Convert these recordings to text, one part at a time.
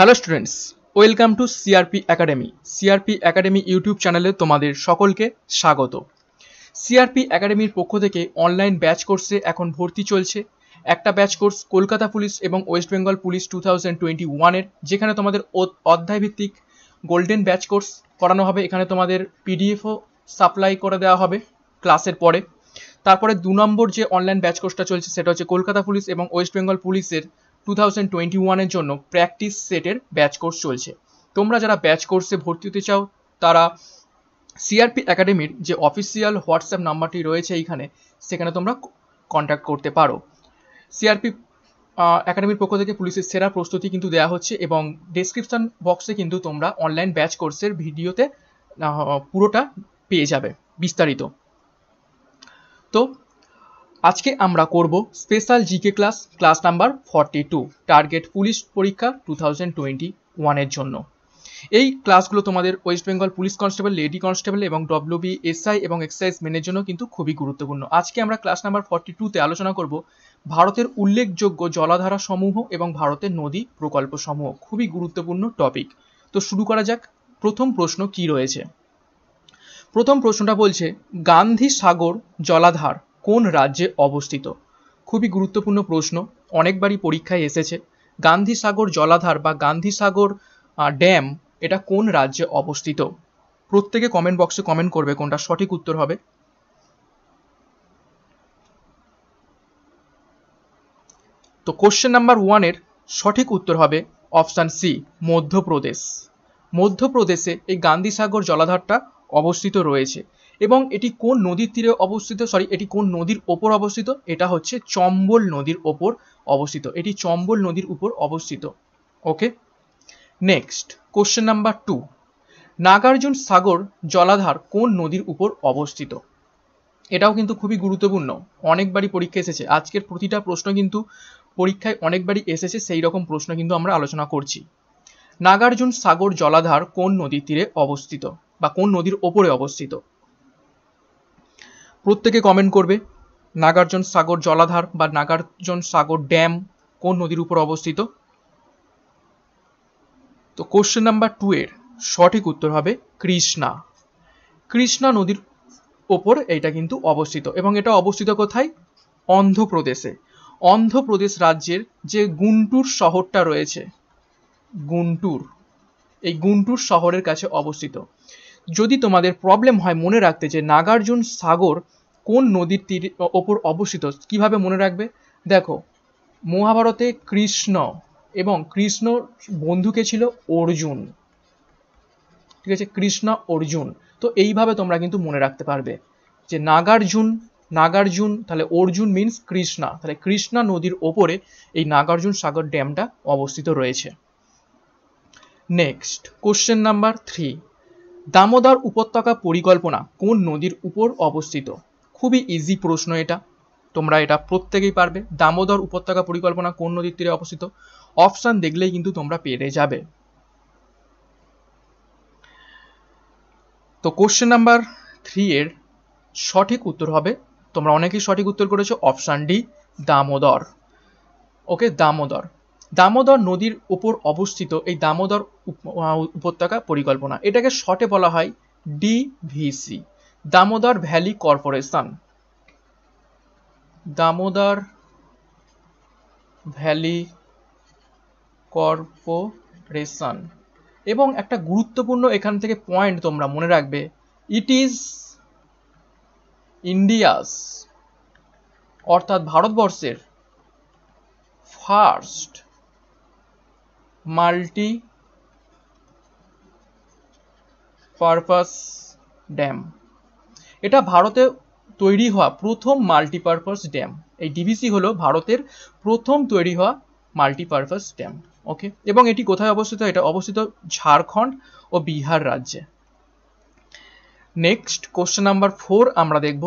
hello students welcome to CRP academy CRP academy YouTube চ্যানেলে তোমাদের সকলকে স্বাগত সিআরপি একাডেমির পক্ষ থেকে অনলাইন ব্যাচ কোর্সে এখন ভর্তি চলছে একটা ব্যাচ কোর্স কলকাতা পুলিশ এবং West Bengal police two thousand twenty ওয়ানের যেখানে তোমাদের অধ্যায়ভিত্তিক গোল্ডেন ব্যাচ কোর্স করানো হবে এখানে তোমাদের পিডিএফও সাপ্লাই করে দেওয়া হবে ক্লাসের পরে তারপরে দু নম্বর যে অনলাইন ব্যাচ কোর্সটা চলছে সেটা হচ্ছে কলকাতা পুলিশ এবং ওয়েস্ট বেঙ্গল পুলিশের টু থাউজেন্ড টোয়েন্টি ওয়ানের জন্য প্র্যাকটিস সেটের ব্যাচ কোর্স চলছে তোমরা যারা ব্যাচ কোর্সে ভর্তি হতে চাও তারা সিআরপি একাডেমির যে অফিসিয়াল হোয়াটসঅ্যাপ নাম্বারটি রয়েছে এইখানে সেখানে তোমরা কন্ট্যাক্ট করতে পারো সিআরপি একাডেমির পক্ষ থেকে পুলিশের সেরা প্রস্তুতি কিন্তু দেওয়া হচ্ছে এবং ডেসক্রিপশন বক্সে কিন্তু তোমরা অনলাইন ব্যাচ কোর্সের ভিডিওতে পুরোটা পেয়ে যাবে বিস্তারিত তো আজকে আমরা করব special GK class class number forty two target police পরীক্ষা টু থাউজেন্ড টোয়েন্টি ওয়ানের জন্য এই ক্লাসগুলো তোমাদের West Bengal police constable lady constable এবং ডব্লিউবি এসআই এবং এক্সাইজ মেনের জন্য কিন্তু খুবই গুরুত্বপূর্ণ আজকে আমরা ক্লাস নাম্বার ফর্টি টুতে আলোচনা করব ভারতের উল্লেখযোগ্য জলাধারা সমূহ এবং ভারতের নদী প্রকল্প সমূহ খুবই গুরুত্বপূর্ণ টপিক তো শুরু করা যাক প্রথম প্রশ্ন কি রয়েছে প্রথম প্রশ্নটা বলছে গান্ধী সাগর জলাধার কোন রাজ্যে অবস্থিত খুবই গুরুত্বপূর্ণ প্রশ্ন অনেকবারই পরীক্ষায় এসেছে গান্ধী সাগর জলাধার বা গান্ধী সাগর ড্যাম এটা কোন রাজ্যে অবস্থিত প্রত্যেকে কমেন্ট বক্সে কমেন্ট করবে কোনটা সঠিক উত্তর হবে তো কোশ্চেন নাম্বার ওয়ানের সঠিক উত্তর হবে অপশান সি মধ্যপ্রদেশ মধ্যপ্রদেশে এই গান্ধীসাগর জলাধারটা অবস্থিত রয়েছে এবং এটি কোন নদীর তীরে অবস্থিত সরি এটি কোন নদীর ওপর অবস্থিত এটা হচ্ছে চম্বল নদীর ওপর অবস্থিত এটি চম্বল নদীর উপর অবস্থিত okay next question number two Nagarjuna Sagar জলাধার কোন নদীর উপর অবস্থিত এটাও কিন্তু খুবই গুরুত্বপূর্ণ অনেকবারই পরীক্ষা এসেছে আজকের প্রতিটা প্রশ্ন কিন্তু পরীক্ষায় অনেকবারই এসেছে সেই রকম প্রশ্ন কিন্তু আমরা আলোচনা করছি নাগার্জুন সাগর জলাধার কোন নদীর তীরে অবস্থিত বা কোন নদীর ওপরে অবস্থিত প্রত্যেকে কমেন্ট করবে নাগার্জুন সাগর জলাধার বা নাগার্জুন সাগর ড্যাম কোন নদীর উপর অবস্থিত তো কোশ্চেন নাম্বার টু এর সঠিক উত্তর হবে কৃষ্ণা কৃষ্ণা নদীর ওপর এটা কিন্তু অবস্থিত এবং এটা অবস্থিত কোথায় অন্ধ্রপ্রদেশে অন্ধ্রপ্রদেশ রাজ্যের যে গুন্টুর শহরটা রয়েছে গুন্টুর এই গুন্টুর শহরের কাছে অবস্থিত যদি তোমাদের প্রবলেম হয় মনে রাখতে যে নাগার্জুন সাগর কোন নদীর তীর ওপর অবস্থিত কিভাবে মনে রাখবে দেখো মহাভারতে কৃষ্ণ এবং কৃষ্ণ বন্ধুকে ছিল অর্জুন ঠিক আছে কৃষ্ণ অর্জুন তো এইভাবে তোমরা কিন্তু মনে রাখতে পারবে যে নাগার্জুন নাগার্জুন তাহলে অর্জুন মিন্স কৃষ্ণা তাহলে কৃষ্ণা নদীর ওপরে এই নাগার্জুন সাগর ড্যামটা অবস্থিত রয়েছে next question number three Damodar উপত্যকা পরিকল্পনা কোন নদীর উপর অবস্থিত খুবই ইজি প্রশ্ন এটা তোমরা এটা প্রত্যেকেই পারবে দামোদর উপত্যকা পরিকল্পনা কোন নদীর তীরে অবস্থিত অপশান দেখলেই কিন্তু তোমরা পেরে যাবে তো কোশ্চেন নাম্বার থ্রি এর সঠিক উত্তর হবে তোমরা অনেকেই সঠিক উত্তর করেছো option D Damodar okay Damodar Damodar নদীর উপর অবস্থিত এই দামোদর উপত্যকা পরিকল্পনা এটাকে শর্টে বলা হয় DVC Damodar Valley Corporation Damodar Valley Corporation এবং একটা গুরুত্বপূর্ণ এখান থেকে পয়েন্ট তোমরা মনে রাখবে ইট ইজ ইন্ডিয়াস অর্থাৎ ভারতবর্ষের ফার্স্ট মাল্টি পারপাস ড্যাম এটা ভারতে তৈরি হওয়া প্রথম মাল্টিপারপাস ড্যাম এই ডিভিসি হলো ভারতের প্রথম তৈরি হওয়া মাল্টিপারপাস ড্যাম ওকে এবং এটি কোথায় অবস্থিত এটা অবস্থিত ঝাড়খণ্ড ও বিহার রাজ্যে নেক্সট কোশ্চেন নাম্বার ফোর আমরা দেখব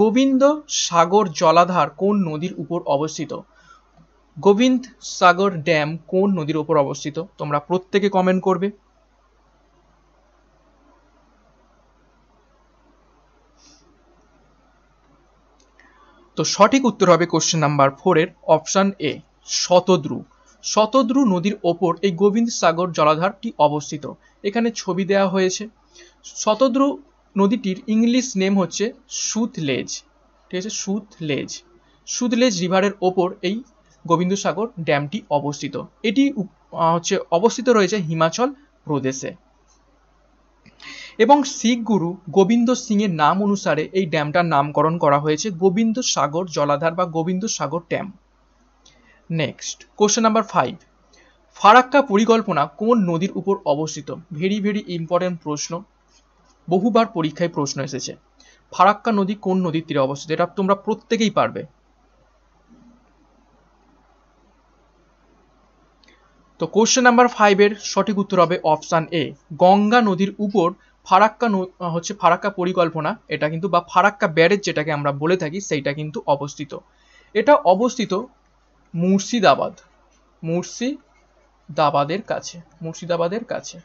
গোবিন্দ সাগর জলাধার কোন নদীর উপর অবস্থিত গোবিন্দ সাগর ড্যাম কোন নদীর ওপর অবস্থিত তোমরা প্রত্যেকে কমেন্ট করবে তো সঠিক উত্তর হবে কোশ্চেন নাম্বার ফোরের অপশন এ শতদ্রু শতদ্রু নদীর ওপর এই গোবিন্দ সাগর জলাধারটি অবস্থিত এখানে ছবি দেওয়া হয়েছে শতদ্রু নদীটির ইংলিশ নেম হচ্ছে সুথলেজ ঠিক আছে সুথলেজ সুদলেজ রিভারের ওপর এই গোবিন্দসাগর ড্যামটি অবস্থিত এটি হচ্ছে অবস্থিত রয়েছে হিমাচল প্রদেশে এবং শিখ গুরু গোবিন্দ সিং এর নাম অনুসারে এই ড্যামটার নামকরণ করা হয়েছে গোবিন্দ সাগর জলাধার বা Gobind Sagar dam next question number five Farakka পরিকল্পনা কোন নদীর উপর অবস্থিত ভেরি ভেরি ইম্পর্টেন্ট প্রশ্ন বহুবার পরীক্ষায় প্রশ্ন এসেছে ফারাক্কা নদী কোন নদীর তীরে অবস্থিত এটা তোমরা প্রত্যেকেই পারবে তো কোশ্চেন নাম্বার ফাইভের সঠিক উত্তর হবে অপশান এ গঙ্গা নদীর উপর ফারাক্কা হচ্ছে ফারাক্কা পরিকল্পনা এটা কিন্তু বা ফারাক্কা ব্যারেজ যেটাকে আমরা বলে থাকি সেইটা কিন্তু অবস্থিত এটা অবস্থিত মুর্শিদাবাদ মুর্শিদাবাদের কাছে মুর্শিদাবাদের কাছে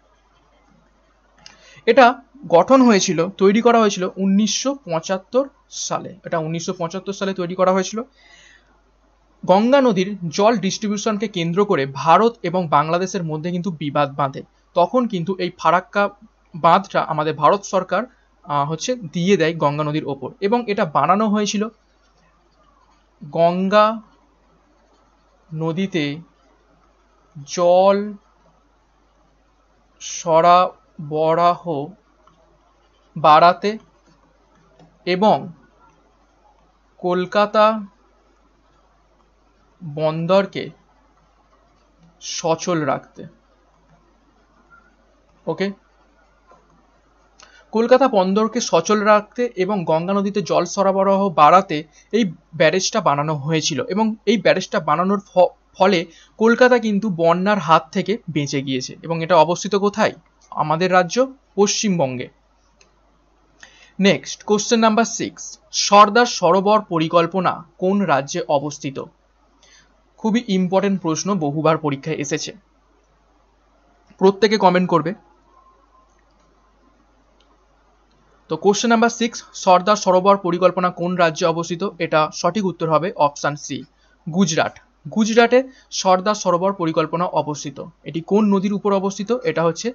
এটা গঠন হয়েছিল তৈরি করা হয়েছিল উনিশশো সালে এটা উনিশশো সালে তৈরি করা হয়েছিল গঙ্গা নদীর জল ডিস্ট্রিবিউশনকে কেন্দ্র করে ভারত এবং বাংলাদেশের মধ্যে কিন্তু বিবাদ বাঁধে তখন কিন্তু এই ফারাক্কা বাঁধটা আমাদের ভারত সরকার হচ্ছে দিয়ে দেয় গঙ্গা নদীর ওপর এবং এটা বানানো হয়েছিল গঙ্গা নদীতে জল সরবরাহ বাড়াতে এবং কলকাতা বন্দরকে সচল রাখতে ওকে কলকাতা বন্দরকে সচল রাখতে এবং গঙ্গা নদীতে জল সরবরাহ বাড়াতে এই ব্যারেজটা বানানো হয়েছিল এবং এই ব্যারেজটা বানানোর ফলে কলকাতা কিন্তু বন্যার হাত থেকে বেঁচে গিয়েছে এবং এটা অবস্থিত কোথায় আমাদের রাজ্য পশ্চিমবঙ্গে next question number six Sardar Sarovar পরিকল্পনা কোন রাজ্যে অবস্থিত খুবই ইম্পর্টেন্ট প্রশ্ন বহুবার পরীক্ষায় এসেছে প্রত্যেকে কমেন্ট করবে তো question number six Sardar Sarovar পরিকল্পনা কোন রাজ্যে অবস্থিত এটা সঠিক উত্তর হবে অপশান সি গুজরাট গুজরাটে সর্দার সরোবর পরিকল্পনা অবস্থিত এটি কোন নদীর উপর অবস্থিত এটা হচ্ছে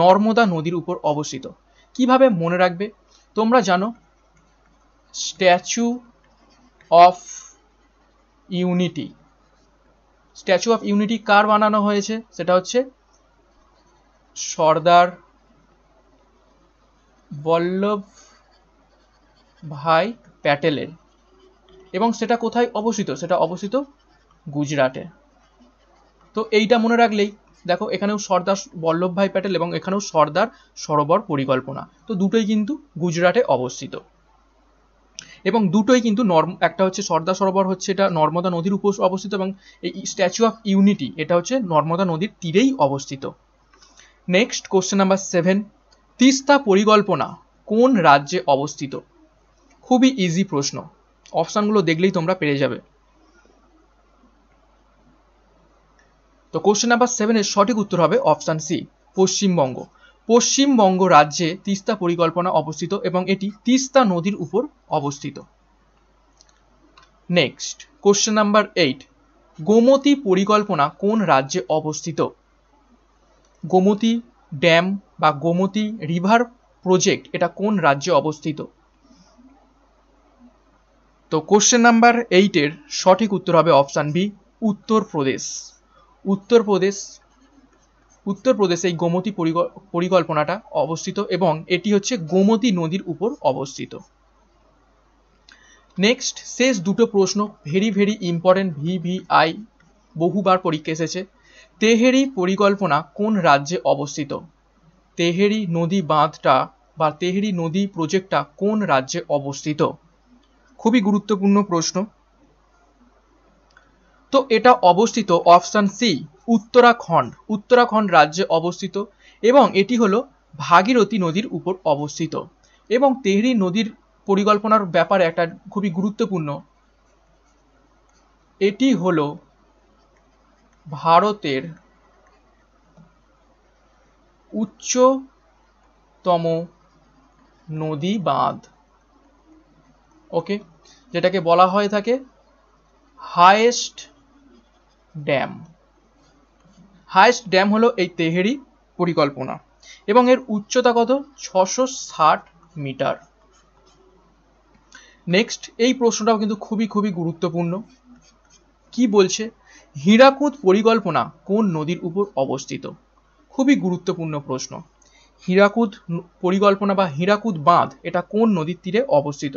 নর্মদা নদীর উপর অবস্থিত কিভাবে মনে রাখবে তোমরা জানো Statue of Unity Statue of Unity কার বানানো হয়েছে সেটা হচ্ছে সর্দার বল্লভ ভাই প্যাটেলের এবং সেটা কোথায় অবস্থিত সেটা অবস্থিত গুজরাটে তো এইটা মনে রাখলেই দেখো এখানেও সর্দার বল্লভভাই প্যাটেল এবং এখানেও সর্দার সরোবর পরিকল্পনা তো দুটোই কিন্তু গুজরাটে অবস্থিত এবং দুটোই কিন্তু নর্ম একটা হচ্ছে সর্দার সরোবর হচ্ছে এটা নর্মদা নদীর উপর অবস্থিত এবং এই স্ট্যাচু অফ ইউনিটি এটা হচ্ছে নর্মদা নদীর তীরেই অবস্থিত next question number seven Teesta পরিকল্পনা কোন রাজ্যে অবস্থিত খুবই ইজি প্রশ্ন অপশানগুলো দেখলেই তোমরা পেরে যাবে তো কোশ্চেন নাম্বার সেভেনের সঠিক উত্তর হবে অপশান সি পশ্চিমবঙ্গ পশ্চিমবঙ্গ রাজ্যে তিস্তা পরিকল্পনা অবস্থিত এবং এটি তিস্তা নদীর উপর অবস্থিত next question number eight Gomti পরিকল্পনা কোন রাজ্যে অবস্থিত গোমতী ড্যাম বা গোমতী রিভার প্রজেক্ট এটা কোন রাজ্যে অবস্থিত তো কোশ্চেন নাম্বার এইটের সঠিক উত্তর হবে অপশান বি উত্তরপ্রদেশ উত্তরপ্রদেশ উত্তরপ্রদেশে এই গোমতী পরিকল্পনাটা অবস্থিত এবং এটি হচ্ছে গোমতী নদীর উপর অবস্থিত নেক্সট শেষ দুটো প্রশ্ন ভেরি ভেরি ইম্পর্টেন্ট ভিভিআই বহুবার পরীক্ষা এসেছে তেহেরি পরিকল্পনা কোন রাজ্যে অবস্থিত তেহেরি নদী বাঁধটা বা তেহেরি নদী প্রজেক্টটা কোন রাজ্যে অবস্থিত খুবই গুরুত্বপূর্ণ প্রশ্ন তো এটা অবস্থিত অপশান সি উত্তরাখণ্ড উত্তরাখণ্ড রাজ্যে অবস্থিত এবং এটি হলো ভাগীরথী নদীর উপর অবস্থিত এবং তেহরি নদীর পরিকল্পনার ব্যাপারে একটা খুবই গুরুত্বপূর্ণ এটি হলো ভারতের উচ্চতম নদী বাঁধ ওকে যেটাকে বলা হয়ে থাকে হায়েস্ট ড্যাম হায়েস্ট ড্যাম হলো এই তেহেরি পরিকল্পনা এবং এর উচ্চতা কত ছশো ষাট মিটার নেক্সট এই প্রশ্নটাও কিন্তু খুবই খুবই গুরুত্বপূর্ণ কি বলছে হীরাকুদ পরিকল্পনা কোন নদীর উপর অবস্থিত খুবই গুরুত্বপূর্ণ প্রশ্ন হীরাকুদ পরিকল্পনা বা হীরাকুদ বাঁধ এটা কোন নদীর তীরে অবস্থিত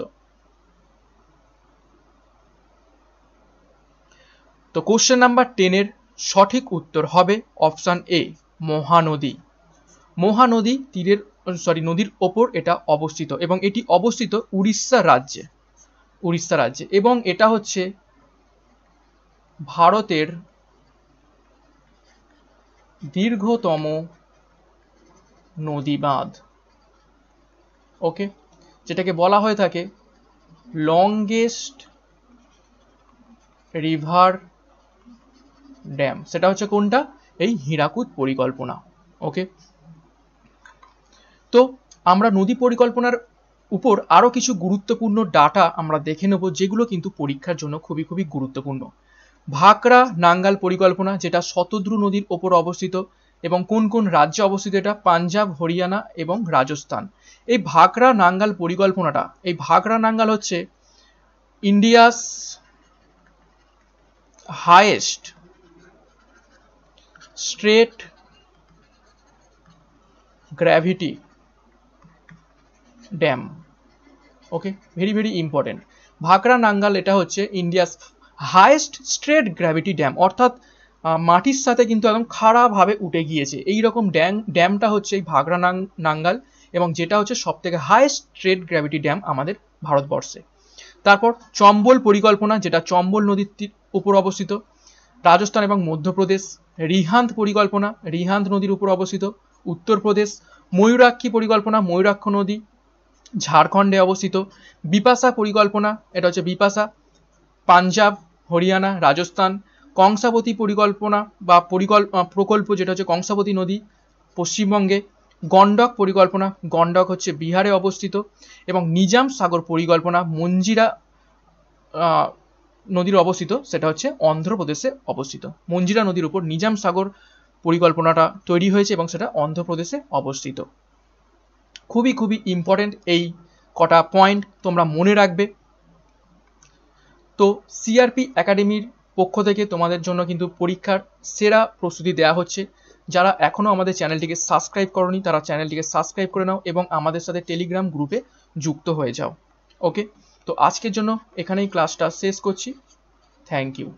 তো কোশ্চেন নাম্বার টেনের সঠিক উত্তর হবে অপশান এ মহানদী মহানদী তীরের সরি নদীর ওপর এটা অবস্থিত এবং এটি অবস্থিত উড়িষ্যা রাজ্যে উড়িষ্যা রাজ্যে এবং এটা হচ্ছে ভারতের দীর্ঘতম নদী বাঁধ ওকে যেটাকে বলা হয়ে থাকে লংগেস্ট রিভার ড্যাম সেটা হচ্ছে কোনটা এই হীরাকুদ পরিকল্পনা ওকে তো আমরা নদী পরিকল্পনার উপর আরও কিছু গুরুত্বপূর্ণ ডাটা আমরা দেখে নেব যেগুলো কিন্তু পরীক্ষার জন্য খুবই খুবই গুরুত্বপূর্ণ ভাকরা নাঙ্গাল পরিকল্পনা যেটা শতদ্রু নদীর ওপর অবস্থিত এবং কোন কোন রাজ্যে অবস্থিত এটা পাঞ্জাব হরিয়ানা এবং রাজস্থান এই ভাকরা নাঙ্গাল পরিকল্পনাটা এই ভাকরা নাঙ্গাল হচ্ছে India's highest straight gravity dam okay very very important Bhakra Nangal এটা হচ্ছে India's highest straight gravity dam অর্থাৎ মাটির সাথে কিন্তু একদম খাড়াভাবে উঠে গিয়েছে এই রকম ড্যাম ড্যামটা হচ্ছে এই ভাগরা নাঙ্গাল এবং যেটা হচ্ছে সব থেকে হায়েস্ট স্ট্রেট গ্র্যাভিটি ড্যাম আমাদের ভারতবর্ষে তারপর চম্বল পরিকল্পনা যেটা চম্বল নদীর উপর অবস্থিত রাজস্থান এবং মধ্যপ্রদেশ রিহান্ত পরিকল্পনা রিহান্ত নদীর উপর অবস্থিত উত্তরপ্রদেশ ময়ূরাক্ষী পরিকল্পনা ময়ূরাক্ষ নদী ঝাড়খণ্ডে অবস্থিত বিপাশা পরিকল্পনা এটা হচ্ছে বিপাশা পাঞ্জাব হরিয়ানা রাজস্থান কংসাবতী পরিকল্পনা বা পরিকল্প প্রকল্প যেটা হচ্ছে কংসাবতী নদী পশ্চিমবঙ্গে গণ্ডক পরিকল্পনা গণ্ডক হচ্ছে বিহারে অবস্থিত এবং নিজাম সাগর পরিকল্পনা মঞ্জিরা নদীর অবস্থিত সেটা হচ্ছে অন্ধ্রপ্রদেশে অবস্থিত মঞ্জিরা নদীর উপর নিজাম সাগর পরিকল্পনাটা তৈরি হয়েছে এবং সেটা অন্ধ্রপ্রদেশে অবস্থিত খুবই খুবই ইম্পর্টেন্ট এই কটা পয়েন্ট তোমরা মনে রাখবে তো সিআরপি একাডেমির পক্ষ থেকে তোমাদের জন্য কিন্তু পরীক্ষার সেরা প্রস্তুতি দেওয়া হচ্ছে যারা এখনও আমাদের চ্যানেলটিকে সাবস্ক্রাইব করনি তারা চ্যানেলটিকে সাবস্ক্রাইব করে নাও এবং আমাদের সাথে টেলিগ্রাম গ্রুপে যুক্ত হয়ে যাও ওকে তো আজকের জন্য এখানেই ক্লাসটা শেষ করছি থ্যাংক ইউ